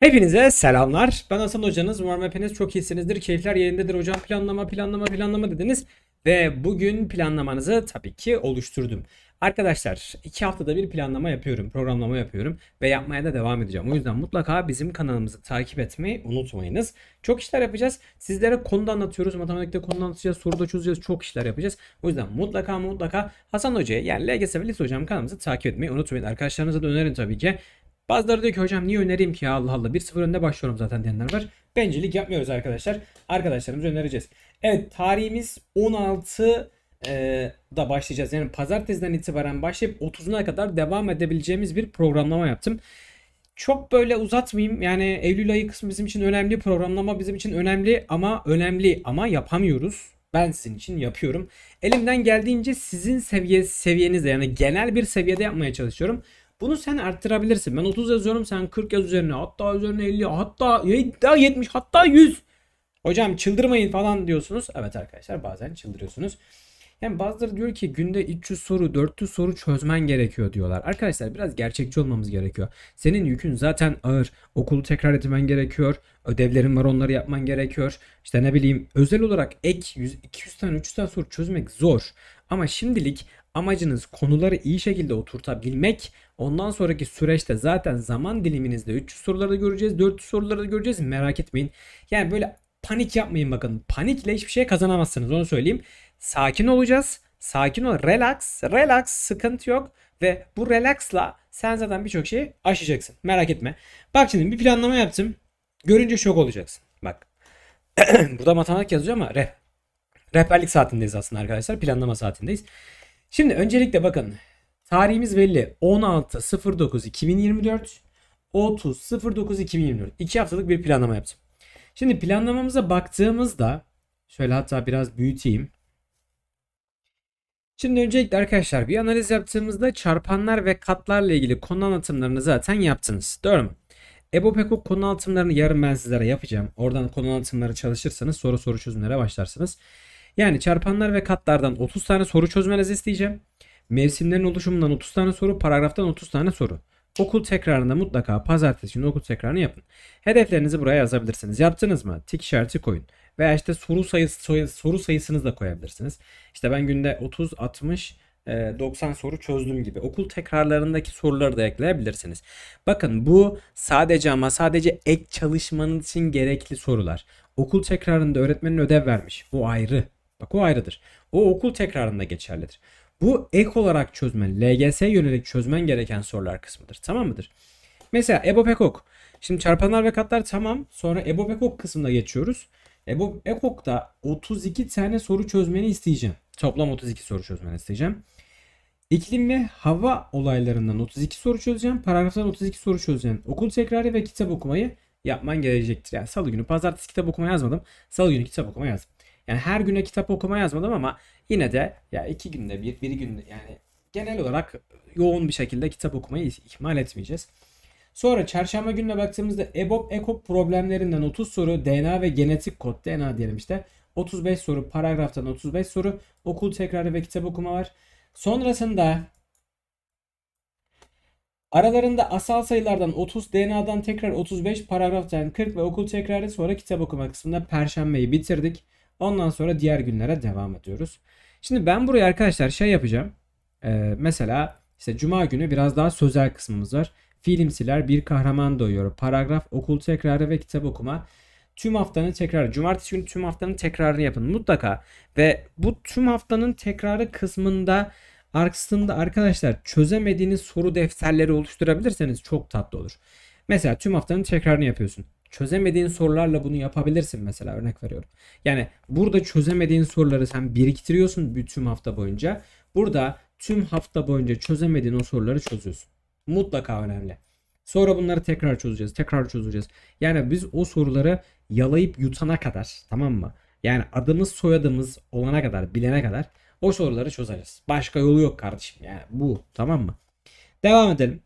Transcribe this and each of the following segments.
Hepinize selamlar. Ben Hasan hocanız. Umarım hepiniz çok iyisinizdir. Keyifler yerindedir hocam. Planlama, planlama, planlama dediniz. Ve bugün planlamanızı tabii ki oluşturdum. Arkadaşlar iki haftada bir planlama yapıyorum, programlama yapıyorum ve yapmaya da devam edeceğim. O yüzden mutlaka bizim kanalımızı takip etmeyi unutmayınız. Çok işler yapacağız. Sizlere konu anlatıyoruz. Matematikte konu anlatacağız. soru da çözeceğiz. Çok işler yapacağız. O yüzden mutlaka mutlaka Hasan Hoca'ya yani LGS ve Lise Hocam kanalımızı takip etmeyi unutmayın. Arkadaşlarınıza da önerin tabii ki. Bazıları diyor ki hocam niye önereyim ki ya Allah Allah 1-0 önde başlıyorum zaten diyenler var. Bencilik yapmıyoruz arkadaşlar. Arkadaşlarımıza önereceğiz. Evet tarihimiz 16 e, da başlayacağız. Yani pazartesiden itibaren başlayıp 30'una kadar devam edebileceğimiz bir programlama yaptım. Çok böyle uzatmayayım. Yani Eylül ayı kısmı bizim için önemli. Programlama bizim için önemli ama önemli ama yapamıyoruz ben sizin için yapıyorum. Elimden geldiğince sizin seviye seviyenizde yani genel bir seviyede yapmaya çalışıyorum. Bunu sen arttırabilirsin. Ben 30 yazıyorum sen 40 yaz üzerine hatta üzerine 50 hatta hatta 70 hatta 100. Hocam çıldırmayın falan diyorsunuz. Evet arkadaşlar bazen çıldırıyorsunuz. Yani bazıları diyor ki günde 300 soru 400 soru çözmen gerekiyor diyorlar. Arkadaşlar biraz gerçekçi olmamız gerekiyor. Senin yükün zaten ağır. Okulu tekrar etmen gerekiyor. Ödevlerin var onları yapman gerekiyor. İşte ne bileyim özel olarak ek 100, 200 tane 300 tane soru çözmek zor. Ama şimdilik amacınız konuları iyi şekilde oturtabilmek. Ondan sonraki süreçte zaten zaman diliminizde 300 soruları da göreceğiz, 400 soruları da göreceğiz. Merak etmeyin. Yani böyle panik yapmayın bakın. Panikle hiçbir şey kazanamazsınız onu söyleyeyim. Sakin olacağız. Sakin ol. Relax. Relax. Sıkıntı yok. Ve bu relaxla sen zaten birçok şeyi aşacaksın. Merak etme. Bak şimdi bir planlama yaptım. Görünce şok olacaksın. Bak. Burada matematik yazıyor ama re. Rehberlik saatindeyiz aslında arkadaşlar. Planlama saatindeyiz. Şimdi öncelikle bakın. Tarihimiz belli. 16.09.2024 30.09.2024. 2 haftalık bir planlama yaptım. Şimdi planlamamıza baktığımızda şöyle hatta biraz büyüteyim. Şimdi öncelikle arkadaşlar bir analiz yaptığımızda çarpanlar ve katlarla ilgili konu anlatımlarını zaten yaptınız. Doğru mu? Ebo Pekok konu anlatımlarını yarın ben sizlere yapacağım. Oradan konu anlatımları çalışırsanız soru soru çözümlere başlarsınız. Yani çarpanlar ve katlardan 30 tane soru çözmenizi isteyeceğim. Mevsimlerin oluşumundan 30 tane soru, paragraftan 30 tane soru. Okul tekrarında mutlaka pazartesi günü okul tekrarını yapın. Hedeflerinizi buraya yazabilirsiniz. Yaptınız mı? Tik işareti koyun. Veya işte soru sayısı soru sayısınızı da koyabilirsiniz. İşte ben günde 30 60 90 soru çözdüm gibi okul tekrarlarındaki soruları da ekleyebilirsiniz. Bakın bu sadece ama sadece ek çalışmanız için gerekli sorular. Okul tekrarında öğretmenin ödev vermiş. Bu ayrı. Bak o ayrıdır. O okul tekrarında geçerlidir. Bu ek olarak çözmen, LGS yönelik çözmen gereken sorular kısmıdır. Tamam mıdır? Mesela EBOPEKOK. Şimdi çarpanlar ve katlar tamam. Sonra EBOPEKOK kısmına geçiyoruz. EBOPEKOK'ta 32 tane soru çözmeni isteyeceğim. Toplam 32 soru çözmeni isteyeceğim. İklim ve hava olaylarından 32 soru çözeceğim. Paragraftan 32 soru çözeceğim. Okul tekrarı ve kitap okumayı yapman gelecektir. Yani salı günü pazartesi kitap okuma yazmadım. Salı günü kitap okuma yazdım. Yani her güne kitap okuma yazmadım ama yine de ya iki günde bir, bir günde yani genel olarak yoğun bir şekilde kitap okumayı ihmal etmeyeceğiz. Sonra çarşamba gününe baktığımızda EBOB EKOB problemlerinden 30 soru DNA ve genetik kod DNA diyelim işte. 35 soru paragraftan 35 soru okul tekrarı ve kitap okuma var. Sonrasında Aralarında asal sayılardan 30, DNA'dan tekrar 35, paragraftan 40 ve okul tekrarı sonra kitap okuma kısmında perşembeyi bitirdik. Ondan sonra diğer günlere devam ediyoruz. Şimdi ben buraya arkadaşlar şey yapacağım. Ee, mesela işte cuma günü biraz daha sözel kısmımız var. Filmsiler bir kahraman doyuyor. Paragraf, okul tekrarı ve kitap okuma. Tüm haftanın tekrarı. Cumartesi günü tüm haftanın tekrarını yapın mutlaka. Ve bu tüm haftanın tekrarı kısmında arkasında arkadaşlar çözemediğiniz soru defterleri oluşturabilirseniz çok tatlı olur. Mesela tüm haftanın tekrarını yapıyorsun çözemediğin sorularla bunu yapabilirsin mesela örnek veriyorum. Yani burada çözemediğin soruları sen biriktiriyorsun bütün hafta boyunca. Burada tüm hafta boyunca çözemediğin o soruları çözüyorsun. Mutlaka önemli. Sonra bunları tekrar çözeceğiz. Tekrar çözeceğiz. Yani biz o soruları yalayıp yutana kadar tamam mı? Yani adımız soyadımız olana kadar bilene kadar o soruları çözeceğiz. Başka yolu yok kardeşim. Yani bu tamam mı? Devam edelim.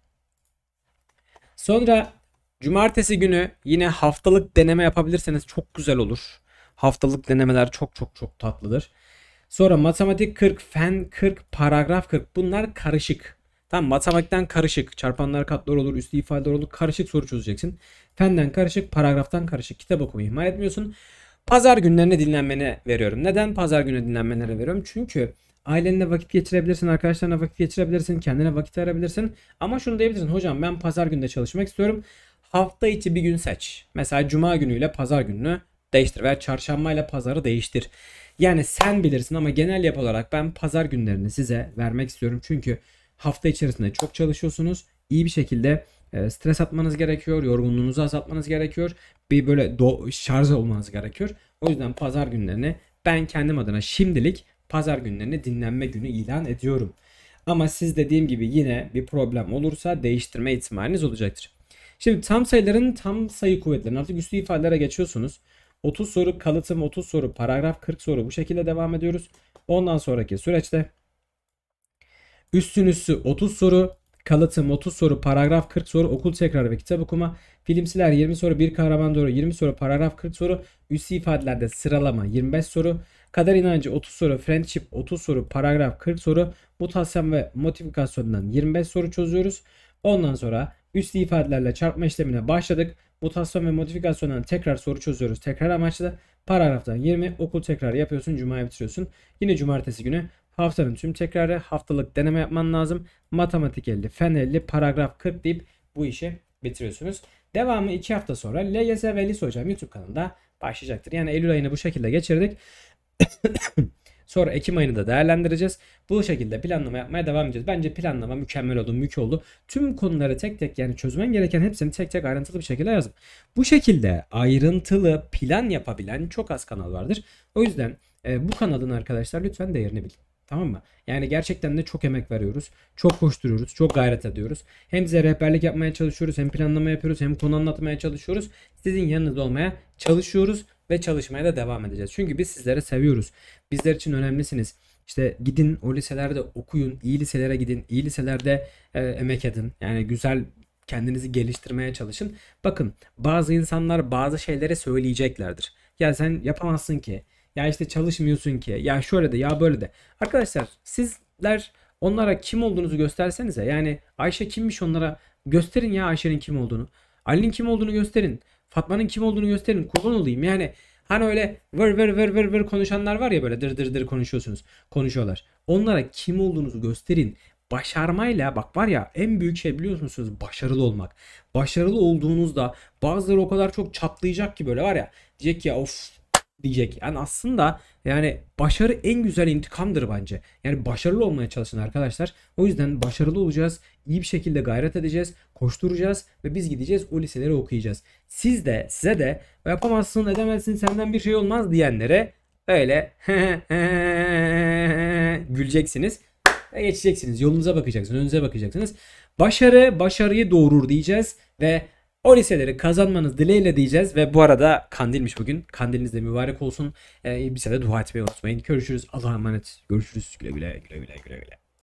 Sonra Cumartesi günü yine haftalık deneme yapabilirseniz çok güzel olur. Haftalık denemeler çok çok çok tatlıdır. Sonra matematik 40, fen 40, paragraf 40 bunlar karışık. Tamam matematikten karışık. Çarpanlar katlar olur, üstü ifadeler olur. Karışık soru çözeceksin. Fenden karışık, paragraftan karışık. Kitap okumayı ihmal etmiyorsun. Pazar günlerine dinlenmene veriyorum. Neden pazar günü dinlenmeleri veriyorum? Çünkü ailenle vakit geçirebilirsin, arkadaşlarına vakit geçirebilirsin, kendine vakit ayırabilirsin. Ama şunu diyebilirsin. Hocam ben pazar günde çalışmak istiyorum hafta içi bir gün seç. Mesela cuma günüyle pazar gününü değiştir veya çarşambayla pazarı değiştir. Yani sen bilirsin ama genel yapı olarak ben pazar günlerini size vermek istiyorum. Çünkü hafta içerisinde çok çalışıyorsunuz. İyi bir şekilde e, stres atmanız gerekiyor, yorgunluğunuzu azaltmanız gerekiyor. Bir böyle do- şarj olmanız gerekiyor. O yüzden pazar günlerini ben kendim adına şimdilik pazar günlerini dinlenme günü ilan ediyorum. Ama siz dediğim gibi yine bir problem olursa değiştirme ihtimaliniz olacaktır. Şimdi tam sayıların tam sayı kuvvetlerini artık üstü ifadelere geçiyorsunuz. 30 soru kalıtım, 30 soru paragraf, 40 soru bu şekilde devam ediyoruz. Ondan sonraki süreçte üstün üstü 30 soru, kalıtım 30 soru, paragraf 40 soru, okul tekrarı ve kitap okuma, filmsiler 20 soru, bir kahraman doğru 20 soru, paragraf 40 soru, üstü ifadelerde sıralama 25 soru, kader inancı 30 soru, friendship 30 soru, paragraf 40 soru, mutasyon ve motivasyondan 25 soru çözüyoruz. Ondan sonra Üst ifadelerle çarpma işlemine başladık. Mutasyon ve modifikasyondan tekrar soru çözüyoruz. Tekrar amaçlı. Paragraftan 20 okul tekrar yapıyorsun. Cuma'ya bitiriyorsun. Yine cumartesi günü haftanın tüm tekrarı haftalık deneme yapman lazım. Matematik 50, fen 50, paragraf 40 deyip bu işi bitiriyorsunuz. Devamı 2 hafta sonra LYS ve lis Hocam YouTube kanalında başlayacaktır. Yani Eylül ayını bu şekilde geçirdik. Sonra Ekim ayını da değerlendireceğiz. Bu şekilde planlama yapmaya devam edeceğiz. Bence planlama mükemmel oldu, mük oldu. Tüm konuları tek tek yani çözmen gereken hepsini tek tek ayrıntılı bir şekilde yazdım. Bu şekilde ayrıntılı plan yapabilen çok az kanal vardır. O yüzden e, bu kanalın arkadaşlar lütfen değerini bilin. Tamam mı? Yani gerçekten de çok emek veriyoruz. Çok koşturuyoruz. Çok gayret ediyoruz. Hem size rehberlik yapmaya çalışıyoruz. Hem planlama yapıyoruz. Hem konu anlatmaya çalışıyoruz. Sizin yanınızda olmaya çalışıyoruz ve çalışmaya da devam edeceğiz. Çünkü biz sizlere seviyoruz. Bizler için önemlisiniz. İşte gidin o liselerde okuyun, iyi liselere gidin, iyi liselerde e, emek edin. Yani güzel kendinizi geliştirmeye çalışın. Bakın bazı insanlar bazı şeylere söyleyeceklerdir. Ya sen yapamazsın ki. Ya işte çalışmıyorsun ki. Ya şöyle de ya böyle de. Arkadaşlar sizler onlara kim olduğunuzu göstersenize. Yani Ayşe kimmiş onlara gösterin ya Ayşe'nin kim olduğunu. Ali'nin kim olduğunu gösterin. Fatma'nın kim olduğunu gösterin kurban olayım yani. Hani öyle vır vır vır vır vır konuşanlar var ya böyle dır dır dır konuşuyorsunuz. Konuşuyorlar. Onlara kim olduğunuzu gösterin. Başarmayla bak var ya en büyük şey biliyor musunuz? Başarılı olmak. Başarılı olduğunuzda bazıları o kadar çok çatlayacak ki böyle var ya. Diyecek ya of diyecek. Yani aslında yani başarı en güzel intikamdır bence. Yani başarılı olmaya çalışın arkadaşlar. O yüzden başarılı olacağız. İyi bir şekilde gayret edeceğiz. Koşturacağız ve biz gideceğiz o liseleri okuyacağız. Siz de size de yapamazsın edemezsin senden bir şey olmaz diyenlere öyle güleceksiniz. Ve geçeceksiniz. Yolunuza bakacaksınız. Önünüze bakacaksınız. Başarı başarıyı doğurur diyeceğiz ve o liseleri kazanmanız dileğiyle diyeceğiz ve bu arada kandilmiş bugün. Kandiliniz de mübarek olsun. Ee, bize de dua etmeyi unutmayın. Görüşürüz. Allah'a emanet. Görüşürüz. Güle güle güle güle güle güle.